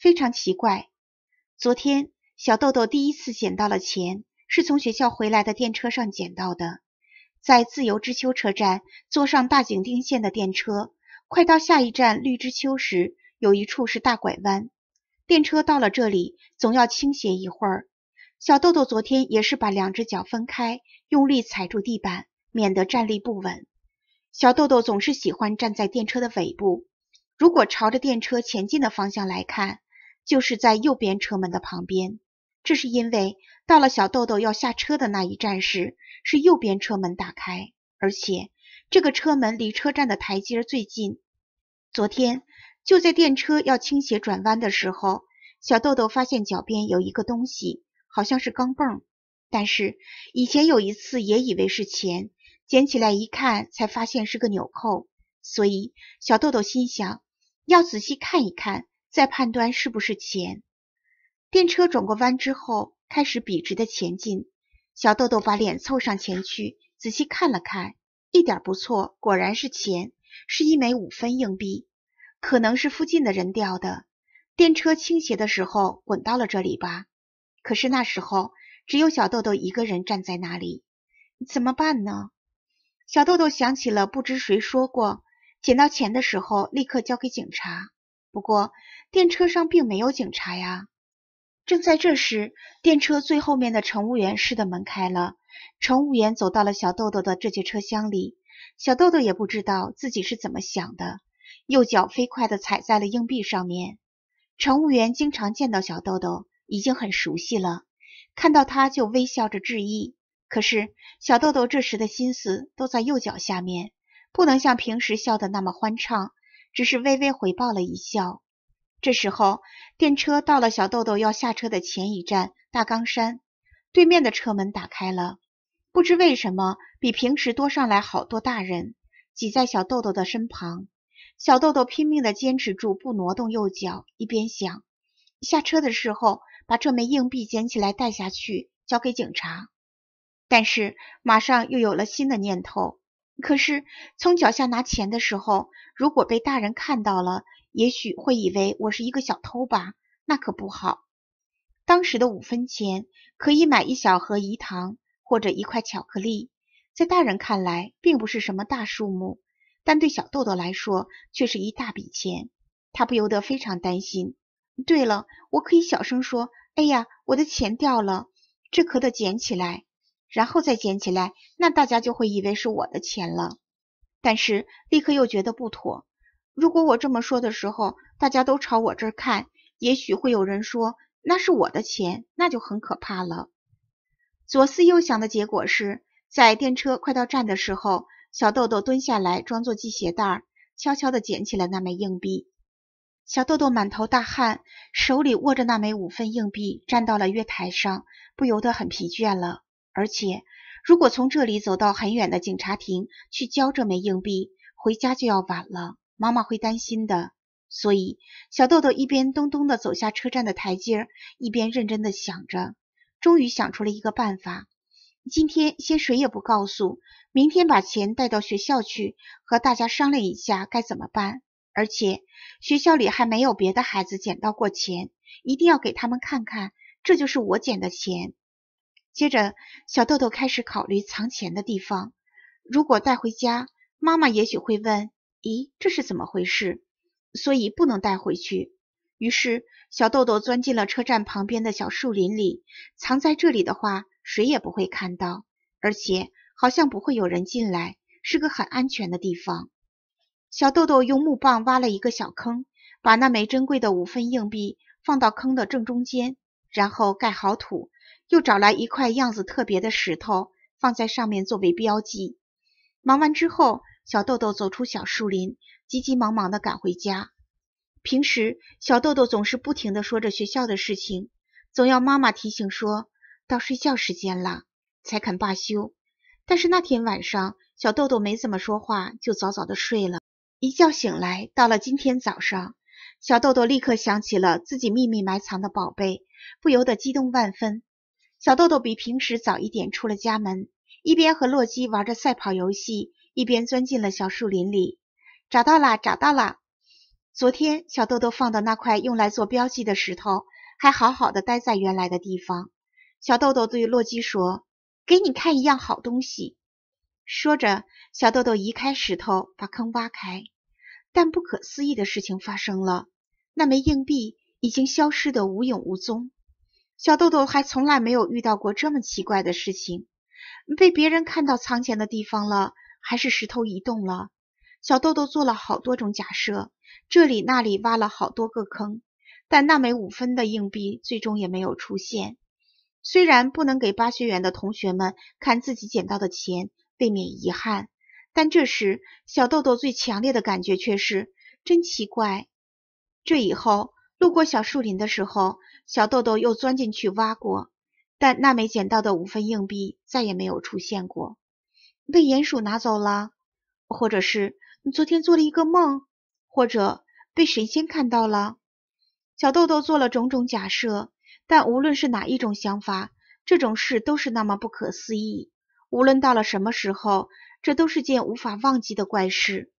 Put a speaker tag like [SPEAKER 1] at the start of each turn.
[SPEAKER 1] 非常奇怪。昨天小豆豆第一次捡到了钱，是从学校回来的电车上捡到的。在自由之丘车站坐上大井町线的电车，快到下一站绿之丘时，有一处是大拐弯，电车到了这里总要倾斜一会儿。小豆豆昨天也是把两只脚分开，用力踩住地板，免得站立不稳。小豆豆总是喜欢站在电车的尾部，如果朝着电车前进的方向来看。就是在右边车门的旁边，这是因为到了小豆豆要下车的那一站时，是右边车门打开，而且这个车门离车站的台阶最近。昨天就在电车要倾斜转弯的时候，小豆豆发现脚边有一个东西，好像是钢镚，但是以前有一次也以为是钱，捡起来一看才发现是个纽扣，所以小豆豆心想要仔细看一看。再判断是不是钱。电车转过弯之后，开始笔直的前进。小豆豆把脸凑上前去，仔细看了看，一点不错，果然是钱，是一枚五分硬币，可能是附近的人掉的。电车倾斜的时候滚到了这里吧？可是那时候只有小豆豆一个人站在那里，怎么办呢？小豆豆想起了不知谁说过，捡到钱的时候立刻交给警察。不过，电车上并没有警察呀。正在这时，电车最后面的乘务员室的门开了，乘务员走到了小豆豆的这节车厢里。小豆豆也不知道自己是怎么想的，右脚飞快地踩在了硬币上面。乘务员经常见到小豆豆，已经很熟悉了，看到他就微笑着致意。可是小豆豆这时的心思都在右脚下面，不能像平时笑得那么欢畅。只是微微回报了一笑。这时候，电车到了小豆豆要下车的前一站——大冈山，对面的车门打开了。不知为什么，比平时多上来好多大人，挤在小豆豆的身旁。小豆豆拼命的坚持住，不挪动右脚，一边想下车的时候把这枚硬币捡起来带下去，交给警察。但是马上又有了新的念头。可是，从脚下拿钱的时候，如果被大人看到了，也许会以为我是一个小偷吧？那可不好。当时的五分钱可以买一小盒饴糖或者一块巧克力，在大人看来，并不是什么大数目，但对小豆豆来说，却是一大笔钱。他不由得非常担心。对了，我可以小声说：“哎呀，我的钱掉了，这可得捡起来。”然后再捡起来，那大家就会以为是我的钱了。但是立刻又觉得不妥。如果我这么说的时候，大家都朝我这儿看，也许会有人说那是我的钱，那就很可怕了。左思右想的结果是，在电车快到站的时候，小豆豆蹲下来，装作系鞋带儿，悄悄的捡起了那枚硬币。小豆豆满头大汗，手里握着那枚五分硬币，站到了月台上，不由得很疲倦了。而且，如果从这里走到很远的警察亭去交这枚硬币，回家就要晚了，妈妈会担心的。所以，小豆豆一边咚咚地走下车站的台阶，一边认真地想着，终于想出了一个办法：今天先谁也不告诉，明天把钱带到学校去，和大家商量一下该怎么办。而且，学校里还没有别的孩子捡到过钱，一定要给他们看看，这就是我捡的钱。接着，小豆豆开始考虑藏钱的地方。如果带回家，妈妈也许会问：“咦，这是怎么回事？”所以不能带回去。于是，小豆豆钻进了车站旁边的小树林里。藏在这里的话，谁也不会看到，而且好像不会有人进来，是个很安全的地方。小豆豆用木棒挖了一个小坑，把那枚珍贵的五分硬币放到坑的正中间。然后盖好土，又找来一块样子特别的石头放在上面作为标记。忙完之后，小豆豆走出小树林，急急忙忙地赶回家。平时，小豆豆总是不停地说着学校的事情，总要妈妈提醒说到睡觉时间了才肯罢休。但是那天晚上，小豆豆没怎么说话，就早早的睡了。一觉醒来，到了今天早上。小豆豆立刻想起了自己秘密埋藏的宝贝，不由得激动万分。小豆豆比平时早一点出了家门，一边和洛基玩着赛跑游戏，一边钻进了小树林里。找到了，找到了！昨天小豆豆放的那块用来做标记的石头，还好好的待在原来的地方。小豆豆对洛基说：“给你看一样好东西。”说着，小豆豆移开石头，把坑挖开。但不可思议的事情发生了，那枚硬币已经消失得无影无踪。小豆豆还从来没有遇到过这么奇怪的事情，被别人看到藏钱的地方了，还是石头移动了？小豆豆做了好多种假设，这里那里挖了好多个坑，但那枚五分的硬币最终也没有出现。虽然不能给巴学园的同学们看自己捡到的钱，未免遗憾。但这时，小豆豆最强烈的感觉却是：真奇怪。这以后，路过小树林的时候，小豆豆又钻进去挖过，但那枚捡到的五分硬币再也没有出现过，被鼹鼠拿走了，或者是你昨天做了一个梦，或者被神仙看到了。小豆豆做了种种假设，但无论是哪一种想法，这种事都是那么不可思议。无论到了什么时候。这都是件无法忘记的怪事。